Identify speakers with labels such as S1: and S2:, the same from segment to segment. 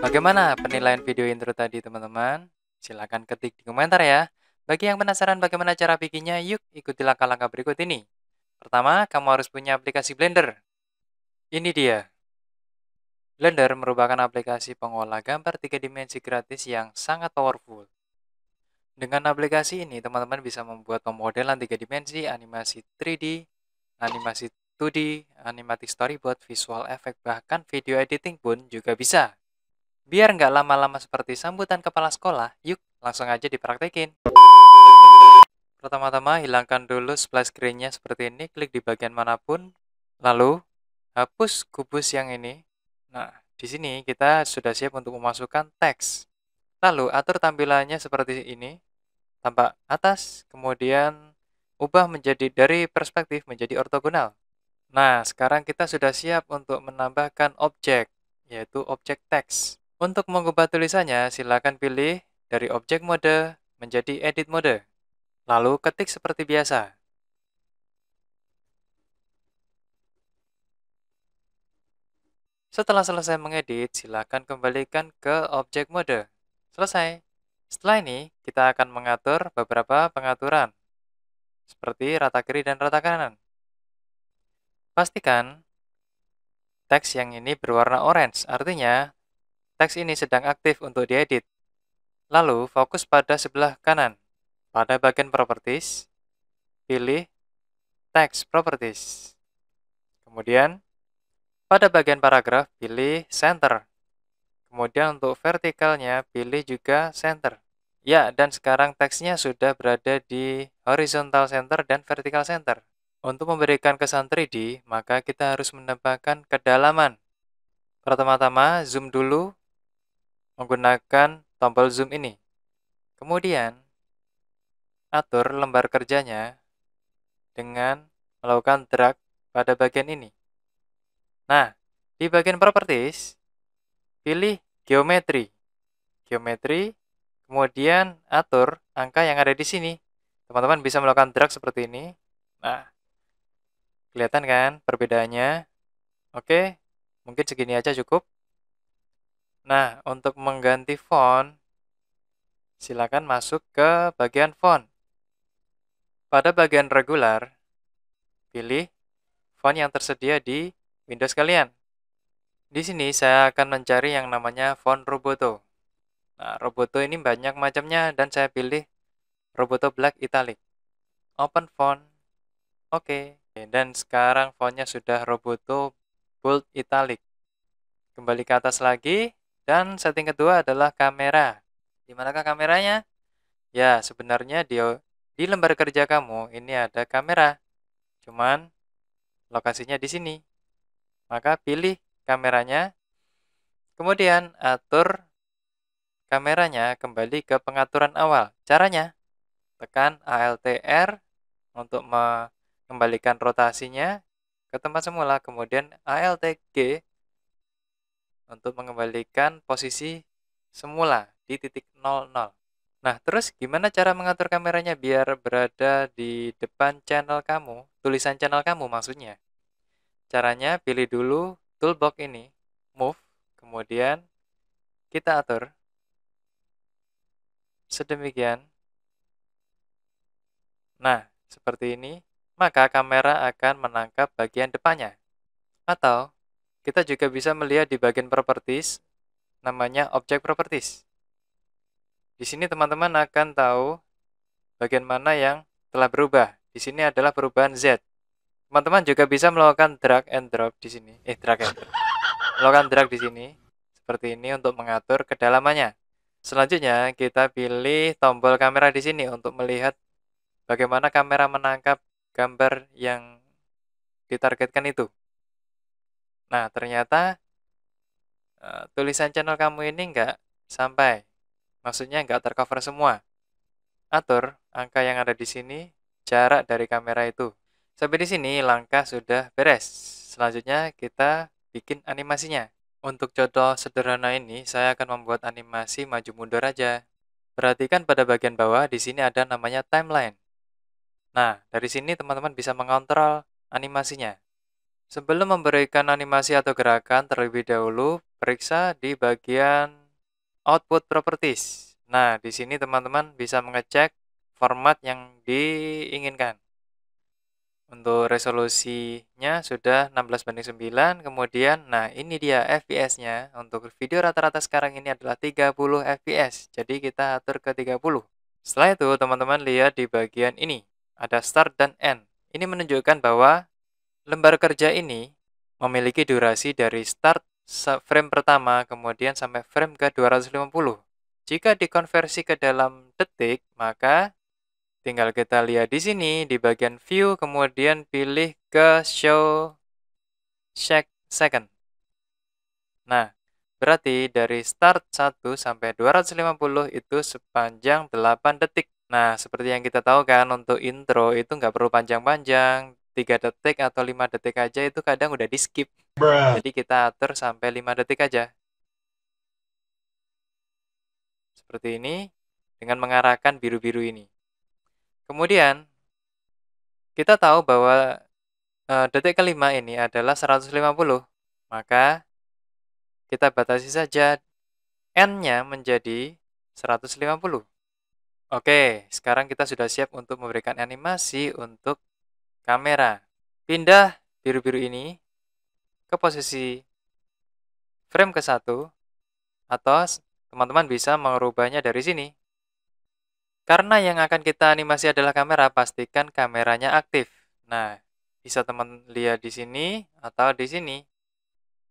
S1: Bagaimana penilaian video intro tadi teman-teman? Silahkan ketik di komentar ya. Bagi yang penasaran bagaimana cara bikinnya, yuk ikuti langkah-langkah berikut ini. Pertama, kamu harus punya aplikasi Blender. Ini dia. Blender merupakan aplikasi pengolah gambar tiga dimensi gratis yang sangat powerful. Dengan aplikasi ini, teman-teman bisa membuat pemodelan tiga dimensi, animasi 3D, animasi 2D, animatic storyboard, visual effect, bahkan video editing pun juga bisa. Biar nggak lama-lama seperti sambutan kepala sekolah, yuk langsung aja dipraktekin. Pertama-tama hilangkan dulu splash screen-nya seperti ini, klik di bagian manapun, lalu hapus kubus yang ini. Nah, di sini kita sudah siap untuk memasukkan teks. Lalu atur tampilannya seperti ini, tampak atas, kemudian ubah menjadi dari perspektif menjadi ortogonal. Nah, sekarang kita sudah siap untuk menambahkan objek, yaitu objek teks. Untuk mengubah tulisannya, silakan pilih dari objek mode menjadi edit mode, lalu ketik seperti biasa. Setelah selesai mengedit, silakan kembalikan ke objek mode. Selesai. Setelah ini, kita akan mengatur beberapa pengaturan, seperti rata kiri dan rata kanan. Pastikan teks yang ini berwarna orange, artinya Teks ini sedang aktif untuk diedit. Lalu, fokus pada sebelah kanan. Pada bagian Properties, pilih Text Properties. Kemudian, pada bagian paragraf, pilih Center. Kemudian untuk vertikalnya, pilih juga Center. Ya, dan sekarang teksnya sudah berada di horizontal center dan vertical center. Untuk memberikan kesan 3D, maka kita harus menambahkan kedalaman. Pertama-tama, zoom dulu menggunakan tombol zoom ini. Kemudian, atur lembar kerjanya dengan melakukan drag pada bagian ini. Nah, di bagian properties, pilih geometri. Geometri, kemudian atur angka yang ada di sini. Teman-teman bisa melakukan drag seperti ini. Nah, kelihatan kan perbedaannya? Oke, mungkin segini aja cukup. Nah, untuk mengganti font, silakan masuk ke bagian font. Pada bagian regular, pilih font yang tersedia di Windows kalian. Di sini saya akan mencari yang namanya font Roboto. Nah, Roboto ini banyak macamnya dan saya pilih Roboto Black Italic. Open font. Oke. Okay. Dan sekarang fontnya sudah Roboto Bold Italic. Kembali ke atas lagi. Dan setting kedua adalah kamera. Di manakah kameranya? Ya, sebenarnya di, di lembar kerja kamu ini ada kamera. Cuman lokasinya di sini. Maka pilih kameranya. Kemudian atur kameranya kembali ke pengaturan awal. Caranya, tekan ALTR untuk mengembalikan rotasinya ke tempat semula, kemudian ALT G untuk mengembalikan posisi semula di titik 00. Nah, terus gimana cara mengatur kameranya biar berada di depan channel kamu, tulisan channel kamu maksudnya? Caranya pilih dulu toolbox ini, move, kemudian kita atur sedemikian. Nah, seperti ini, maka kamera akan menangkap bagian depannya. Atau kita juga bisa melihat di bagian properties, namanya object properties. Di sini teman-teman akan tahu bagian mana yang telah berubah. Di sini adalah perubahan Z. Teman-teman juga bisa melakukan drag and drop di sini. Eh, drag and ya. drop. Melakukan drag di sini seperti ini untuk mengatur kedalamannya. Selanjutnya, kita pilih tombol kamera di sini untuk melihat bagaimana kamera menangkap gambar yang ditargetkan itu. Nah, ternyata uh, tulisan channel kamu ini nggak sampai. Maksudnya nggak tercover semua. Atur angka yang ada di sini, jarak dari kamera itu. Sampai di sini langkah sudah beres. Selanjutnya kita bikin animasinya. Untuk contoh sederhana ini, saya akan membuat animasi maju mundur aja. Perhatikan pada bagian bawah, di sini ada namanya timeline. Nah, dari sini teman-teman bisa mengontrol animasinya. Sebelum memberikan animasi atau gerakan terlebih dahulu, periksa di bagian output properties. Nah, di sini teman-teman bisa mengecek format yang diinginkan. Untuk resolusinya sudah 16 banding 9, kemudian nah ini dia FPS-nya. Untuk video rata-rata sekarang ini adalah 30 FPS, jadi kita atur ke 30. Setelah itu teman-teman lihat di bagian ini, ada start dan end. Ini menunjukkan bahwa lembar kerja ini memiliki durasi dari start frame pertama kemudian sampai frame ke 250. Jika dikonversi ke dalam detik, maka tinggal kita lihat di sini di bagian view kemudian pilih ke show check second. Nah, berarti dari start 1 sampai 250 itu sepanjang 8 detik. Nah, seperti yang kita tahu kan, untuk intro itu nggak perlu panjang-panjang, tiga detik atau lima detik aja itu kadang udah di skip. Jadi kita atur sampai lima detik aja. Seperti ini dengan mengarahkan biru-biru ini. Kemudian kita tahu bahwa e, detik kelima ini adalah 150. Maka kita batasi saja n-nya menjadi 150. Oke, sekarang kita sudah siap untuk memberikan animasi untuk kamera. Pindah biru-biru ini ke posisi frame ke satu atau teman-teman bisa mengubahnya dari sini. Karena yang akan kita animasi adalah kamera, pastikan kameranya aktif. Nah, bisa teman lihat di sini atau di sini.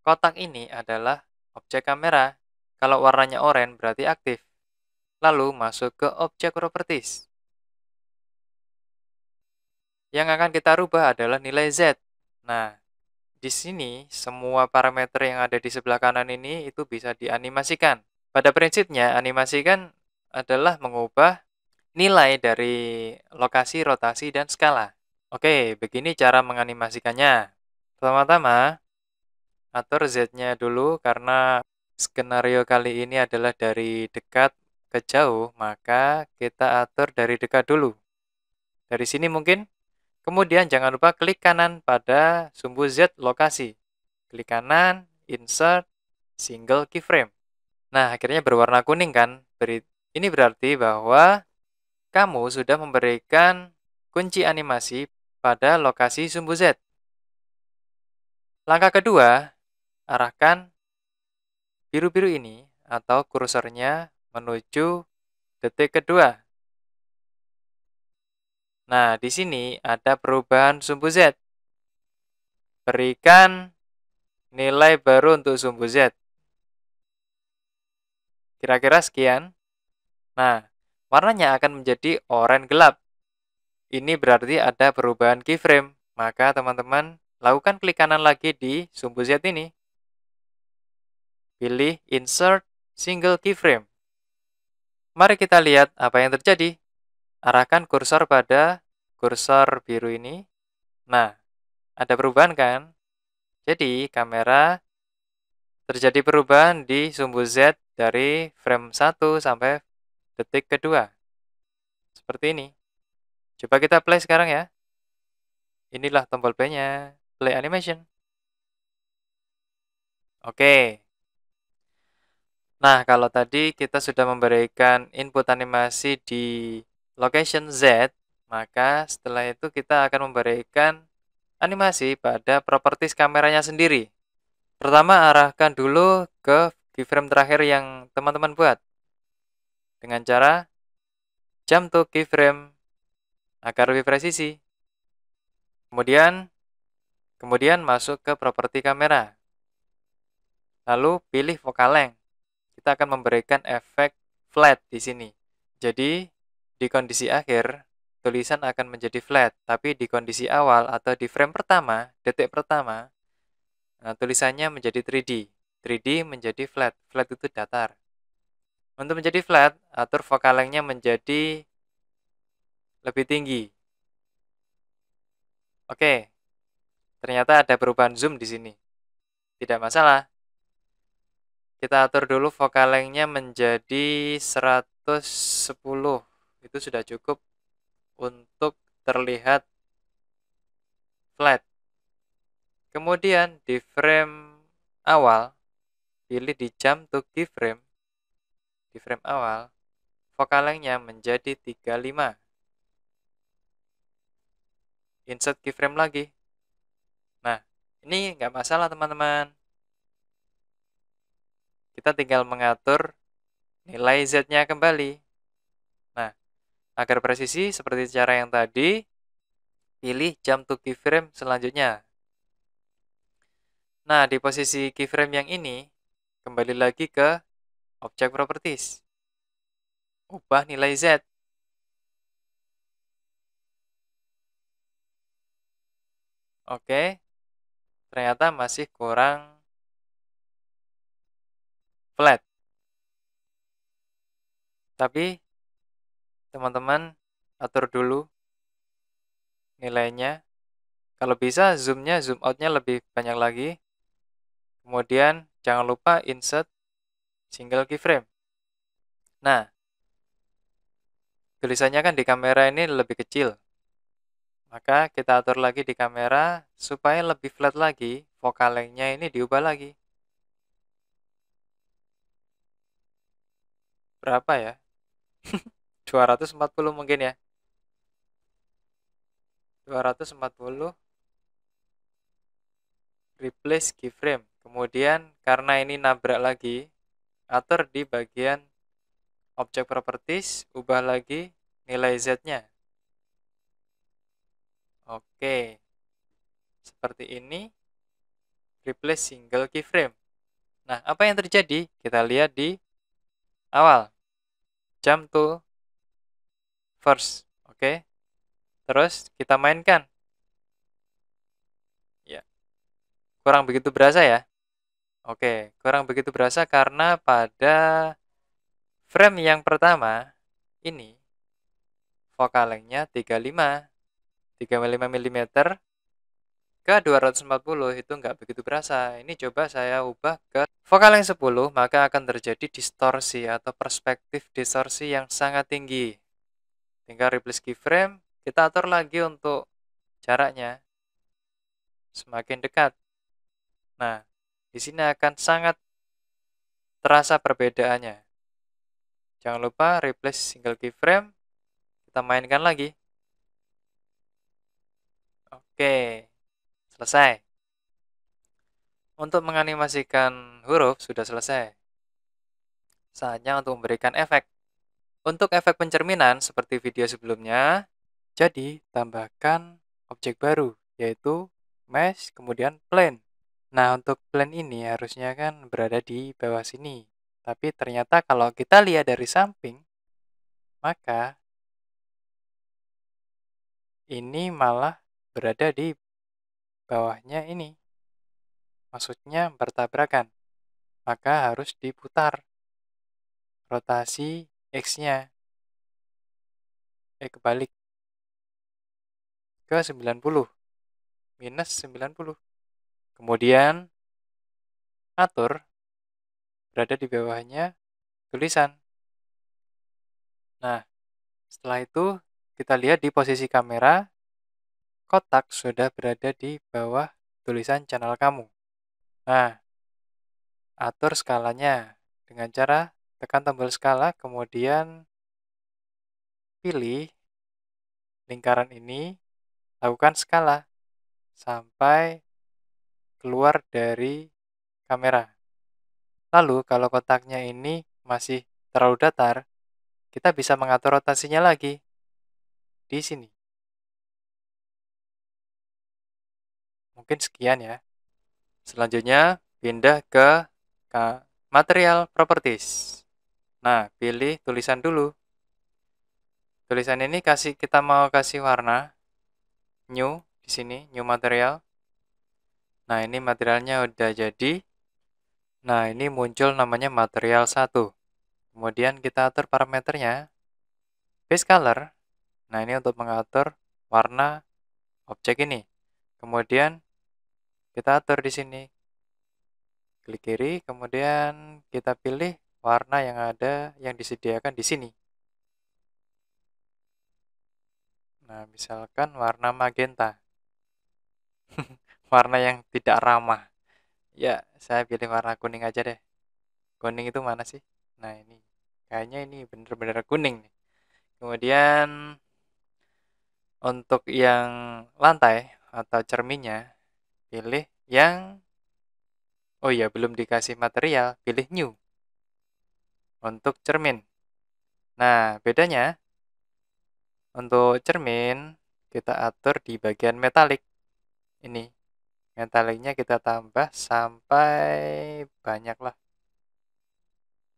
S1: Kotak ini adalah objek kamera. Kalau warnanya oranye berarti aktif. Lalu masuk ke objek properties. Yang akan kita rubah adalah nilai Z. Nah, di sini semua parameter yang ada di sebelah kanan ini itu bisa dianimasikan. Pada prinsipnya, animasikan adalah mengubah nilai dari lokasi, rotasi, dan skala. Oke, begini cara menganimasikannya. Pertama-tama, atur Z-nya dulu karena skenario kali ini adalah dari dekat ke jauh, maka kita atur dari dekat dulu. Dari sini mungkin Kemudian jangan lupa klik kanan pada sumbu Z lokasi. Klik kanan, insert, single keyframe. Nah, akhirnya berwarna kuning kan? Ini berarti bahwa kamu sudah memberikan kunci animasi pada lokasi sumbu Z. Langkah kedua, arahkan biru-biru ini atau kursornya menuju detik kedua Nah, di sini ada perubahan sumbu Z. Berikan nilai baru untuk sumbu Z. Kira-kira sekian. Nah, warnanya akan menjadi oranye gelap. Ini berarti ada perubahan keyframe. Maka teman-teman lakukan klik kanan lagi di sumbu Z ini. Pilih Insert Single Keyframe. Mari kita lihat apa yang terjadi. Arahkan kursor pada kursor biru ini. Nah, ada perubahan kan? Jadi, kamera terjadi perubahan di sumbu Z dari frame 1 sampai detik kedua. Seperti ini. Coba kita play sekarang ya. Inilah tombol play-nya. Play animation. Oke. Nah, kalau tadi kita sudah memberikan input animasi di location Z, maka setelah itu kita akan memberikan animasi pada properties kameranya sendiri. Pertama, arahkan dulu ke keyframe terakhir yang teman-teman buat. Dengan cara jump to keyframe agar lebih presisi. Kemudian, kemudian masuk ke properti kamera. Lalu pilih focal length. Kita akan memberikan efek flat di sini. Jadi, di kondisi akhir, tulisan akan menjadi flat, tapi di kondisi awal atau di frame pertama, detik pertama, eh, tulisannya menjadi 3D. 3D menjadi flat, flat itu datar. Untuk menjadi flat, atur vokalengnya menjadi lebih tinggi. Oke, ternyata ada perubahan zoom di sini. Tidak masalah. Kita atur dulu vokalengnya menjadi 110 itu sudah cukup untuk terlihat flat. Kemudian di frame awal, pilih di jump to keyframe. Di frame awal, length-nya menjadi 35. Insert keyframe lagi. Nah, ini nggak masalah teman-teman. Kita tinggal mengatur nilai Z-nya kembali. Agar presisi seperti cara yang tadi, pilih jam to keyframe selanjutnya. Nah, di posisi keyframe yang ini, kembali lagi ke objek properties. Ubah nilai Z.
S2: Oke, ternyata masih kurang flat. Tapi teman-teman
S1: atur dulu nilainya. Kalau bisa zoomnya, zoom outnya lebih banyak lagi. Kemudian jangan lupa insert single keyframe. Nah, tulisannya kan di kamera ini lebih kecil. Maka kita atur lagi di kamera supaya lebih flat lagi, vokal length ini diubah lagi. Berapa ya? 240 mungkin ya 240 replace keyframe kemudian karena ini nabrak lagi atur di bagian object properties ubah lagi nilai Z nya oke seperti ini replace single keyframe nah apa yang terjadi kita lihat di awal jam tool first, oke? Okay? Terus kita mainkan. Ya. Kurang begitu berasa ya. Oke, okay. kurang begitu berasa karena pada frame yang pertama ini vokal lengthnya 35 35 mm ke 240 itu nggak begitu berasa. Ini coba saya ubah ke vokal yang 10, maka akan terjadi distorsi atau perspektif distorsi yang sangat tinggi tinggal replace keyframe kita atur lagi untuk jaraknya semakin dekat nah di sini akan sangat terasa perbedaannya jangan lupa replace single keyframe kita mainkan lagi oke selesai untuk menganimasikan huruf sudah selesai saatnya untuk memberikan efek untuk efek pencerminan seperti video sebelumnya, jadi tambahkan objek baru yaitu mesh kemudian plane. Nah, untuk plane ini harusnya kan berada di bawah sini.
S2: Tapi ternyata kalau kita lihat dari samping, maka ini malah berada di bawahnya ini. Maksudnya bertabrakan. Maka harus diputar. Rotasi X-nya. Eh, kebalik. Ke 90. Minus 90. Kemudian, atur berada di bawahnya tulisan. Nah, setelah itu kita lihat di posisi kamera, kotak sudah berada di bawah tulisan channel kamu. Nah, atur skalanya dengan cara tekan tombol skala, kemudian pilih lingkaran ini, lakukan skala sampai keluar dari kamera. Lalu kalau kotaknya ini masih terlalu datar, kita bisa mengatur rotasinya lagi di sini. Mungkin sekian ya. Selanjutnya pindah ke, material
S1: properties. Nah, pilih tulisan dulu. Tulisan ini kasih kita mau kasih warna new di sini, new material. Nah, ini materialnya udah jadi. Nah, ini muncul namanya material 1. Kemudian kita atur parameternya. Base color. Nah, ini untuk mengatur warna objek ini. Kemudian kita atur di sini. Klik kiri, kemudian kita pilih warna yang ada yang disediakan di sini. Nah, misalkan warna magenta. warna yang tidak ramah. Ya, saya pilih warna kuning aja deh. Kuning itu mana sih? Nah, ini. Kayaknya ini bener-bener kuning nih. Kemudian untuk yang lantai atau cerminnya, pilih yang Oh iya, belum dikasih material, pilih new untuk cermin. Nah, bedanya untuk cermin kita atur di bagian metalik. Ini metaliknya kita tambah sampai banyak lah.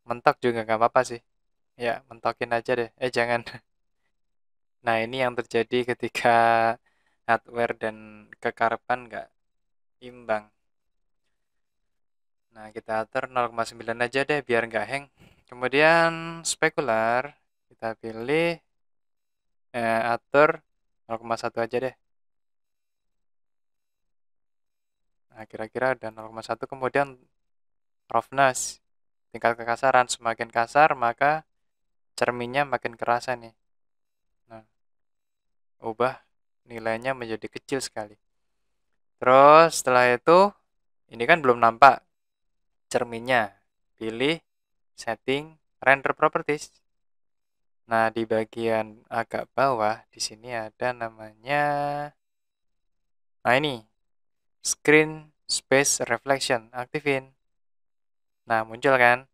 S1: Mentok juga nggak apa-apa sih. Ya, mentokin aja deh. Eh, jangan. Nah, ini yang terjadi ketika hardware dan kekarapan nggak imbang. Nah, kita atur 0,9 aja deh biar nggak hang. Kemudian spekular kita pilih eh, atur 0,1 aja deh. Nah, kira-kira ada 0,1 kemudian roughness, tingkat kekasaran semakin kasar maka cerminnya makin kerasa nih. Nah, ubah nilainya menjadi kecil sekali. Terus setelah itu ini kan belum nampak cerminnya. Pilih setting render properties. Nah, di bagian agak bawah di sini ada namanya Nah, ini screen space reflection, aktifin. Nah, muncul kan?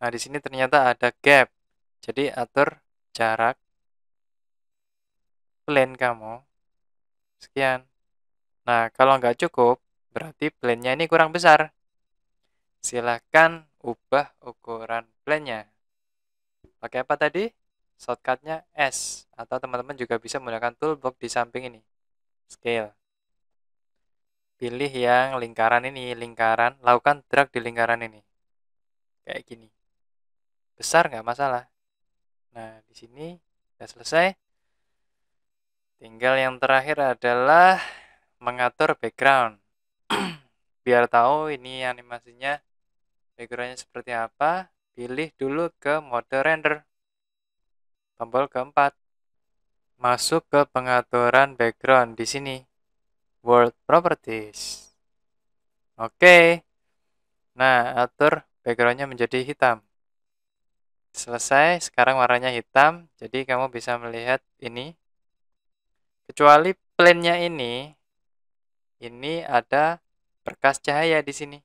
S1: Nah, di sini ternyata ada gap. Jadi atur jarak plane kamu. Sekian. Nah, kalau nggak cukup, berarti plane-nya ini kurang besar. Silahkan ubah ukuran plannya Pakai apa tadi? Shortcutnya S, atau teman-teman juga bisa menggunakan toolbox di samping ini. Scale. Pilih yang lingkaran ini, lingkaran, lakukan drag di lingkaran ini. Kayak gini. Besar nggak masalah. Nah, di sini sudah selesai. Tinggal yang terakhir adalah mengatur background. Biar tahu ini animasinya Backgroundnya seperti apa? Pilih dulu ke mode render. Tombol keempat. Masuk ke pengaturan background di sini. World Properties. Oke. Nah, atur backgroundnya menjadi hitam. Selesai, sekarang warnanya hitam. Jadi kamu bisa melihat ini. Kecuali plane-nya ini, ini ada berkas cahaya di sini.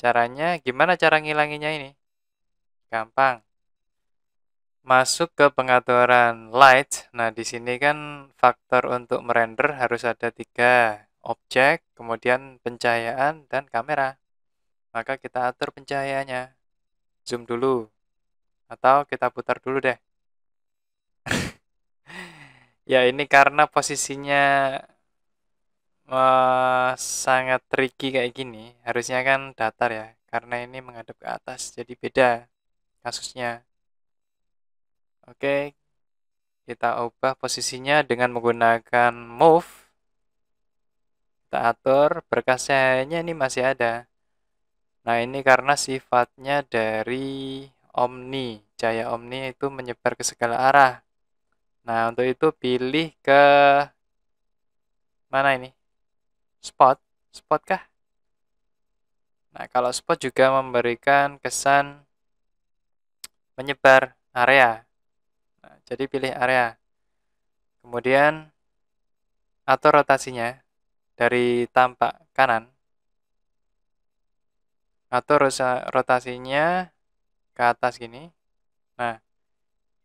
S1: Caranya, gimana cara ngilanginnya ini? Gampang. Masuk ke pengaturan light. Nah, di sini kan faktor untuk merender harus ada tiga. Objek, kemudian pencahayaan, dan kamera. Maka kita atur pencahayaannya. Zoom dulu. Atau kita putar dulu deh. ya, ini karena posisinya uh, sangat tricky kayak gini harusnya kan datar ya karena ini menghadap ke atas jadi beda kasusnya oke kita ubah posisinya dengan menggunakan move kita atur berkasnya ini masih ada nah ini karena sifatnya dari omni cahaya omni itu menyebar ke segala arah nah untuk itu pilih ke mana ini spot, spot kah? Nah, kalau spot juga memberikan kesan menyebar area. Nah, jadi pilih area. Kemudian atur rotasinya dari tampak kanan. Atur rotasinya ke atas gini. Nah,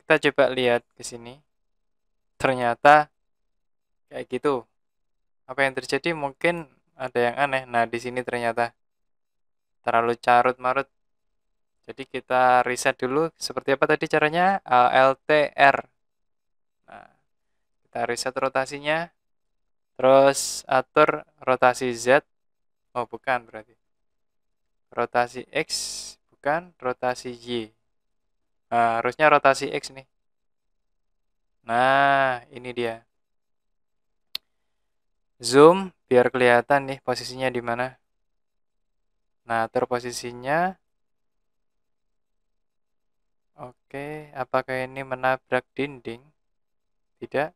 S1: kita coba lihat ke sini. Ternyata kayak gitu apa yang terjadi mungkin ada yang aneh. Nah, di sini ternyata terlalu carut marut. Jadi kita riset dulu seperti apa tadi caranya LTR. Nah, kita riset rotasinya. Terus atur rotasi Z. Oh, bukan berarti. Rotasi X bukan rotasi Y. Nah, harusnya rotasi X nih. Nah, ini dia zoom biar kelihatan nih posisinya di mana. Nah, atur posisinya. Oke, apakah ini menabrak dinding? Tidak.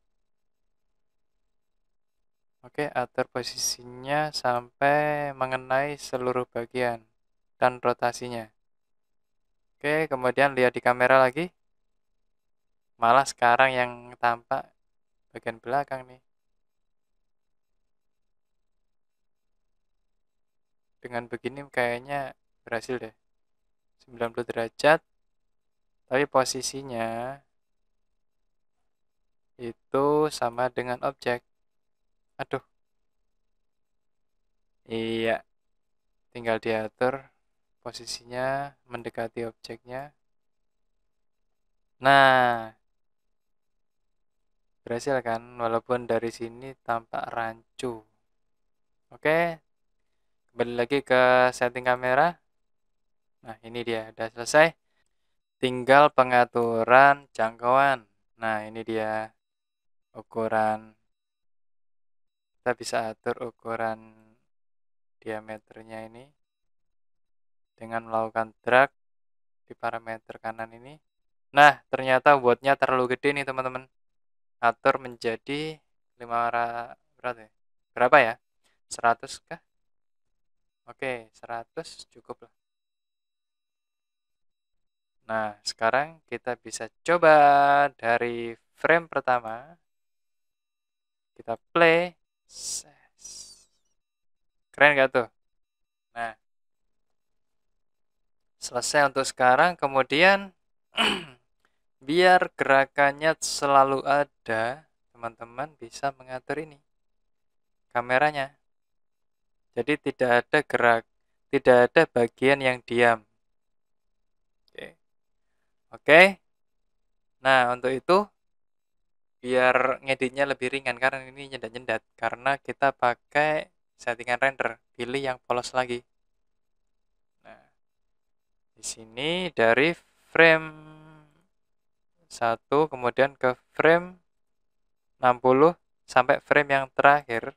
S1: Oke, atur posisinya sampai mengenai seluruh bagian dan rotasinya. Oke, kemudian lihat di kamera lagi. Malah sekarang yang tampak bagian belakang nih. dengan begini kayaknya berhasil deh 90 derajat tapi posisinya itu sama dengan objek aduh iya tinggal diatur posisinya mendekati objeknya nah berhasil kan walaupun dari sini tampak rancu oke kembali lagi ke setting kamera nah ini dia udah selesai tinggal pengaturan jangkauan nah ini dia ukuran kita bisa atur ukuran diameternya ini dengan melakukan drag di parameter kanan ini nah ternyata buatnya terlalu gede nih teman-teman atur menjadi 500 berapa ya 100 ya? kah Oke, 100 cukup lah. Nah, sekarang kita bisa coba dari frame pertama. Kita play. Keren nggak tuh? Nah, selesai untuk sekarang. Kemudian, biar gerakannya selalu ada, teman-teman bisa mengatur ini. Kameranya. Jadi tidak ada gerak, tidak ada bagian yang diam. Oke. Oke. Nah, untuk itu biar ngeditnya lebih ringan karena ini nyendat-nyendat karena kita pakai settingan render, pilih yang polos lagi. Nah, di sini dari frame 1 kemudian ke frame 60 sampai frame yang terakhir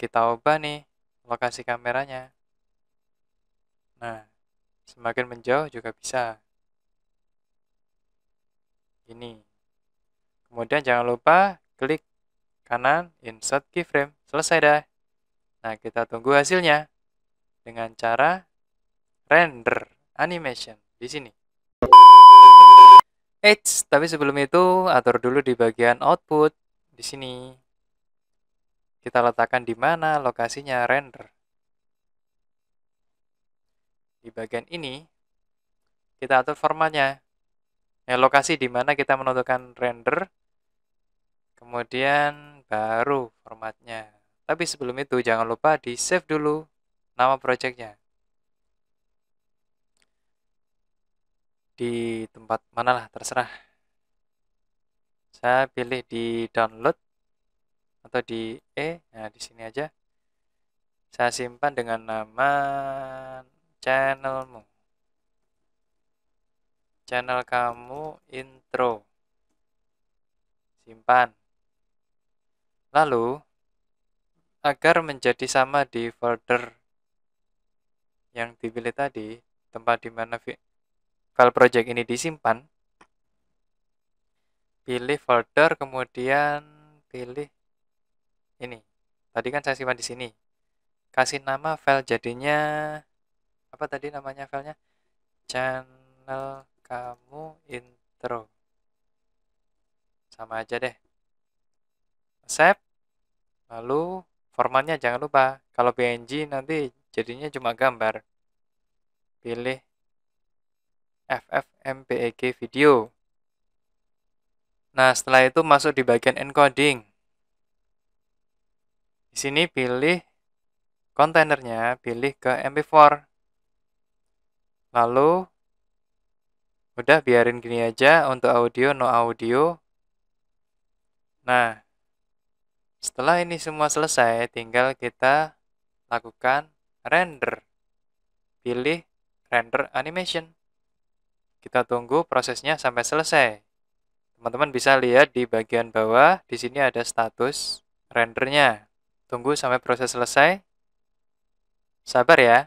S1: kita ubah nih lokasi kameranya. Nah, semakin menjauh juga bisa. Ini. Kemudian jangan lupa klik kanan insert keyframe. Selesai dah. Nah, kita tunggu hasilnya dengan cara render animation di sini. Eits, tapi sebelum itu atur dulu di bagian output di sini kita letakkan di mana lokasinya render. Di bagian ini, kita atur formatnya. Ya, lokasi di mana kita menentukan render, kemudian baru formatnya. Tapi sebelum itu, jangan lupa di save dulu nama projectnya. Di tempat manalah, terserah. Saya pilih di download atau di E nah di sini aja saya simpan dengan nama channelmu channel kamu intro simpan lalu agar menjadi sama di folder yang dipilih tadi tempat di mana file project ini disimpan pilih folder kemudian pilih ini. Tadi kan saya simpan di sini. Kasih nama file jadinya apa tadi namanya filenya? Channel kamu intro. Sama aja deh. Save. Lalu formatnya jangan lupa. Kalau PNG nanti jadinya cuma gambar. Pilih FFmpeg video. Nah, setelah itu masuk di bagian encoding. Di sini pilih kontainernya, pilih ke MP4. Lalu, udah biarin gini aja untuk audio, no audio. Nah, setelah ini semua selesai, tinggal kita lakukan render. Pilih render animation. Kita tunggu prosesnya sampai selesai. Teman-teman bisa lihat di bagian bawah, di sini ada status rendernya. Tunggu sampai proses selesai. Sabar ya.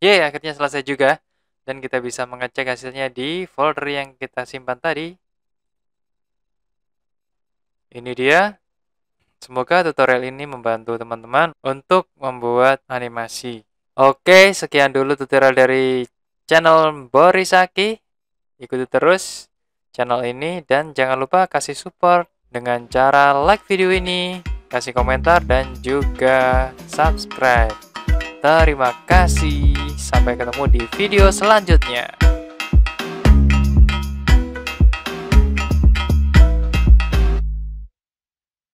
S1: Yeay, akhirnya selesai juga. Dan kita bisa mengecek hasilnya di folder yang kita simpan tadi. Ini dia. Semoga tutorial ini membantu teman-teman untuk membuat animasi. Oke, sekian dulu tutorial dari channel Borisaki. Ikuti terus channel ini dan jangan lupa kasih support dengan cara like video ini, kasih komentar, dan juga subscribe. Terima kasih, sampai ketemu di video selanjutnya.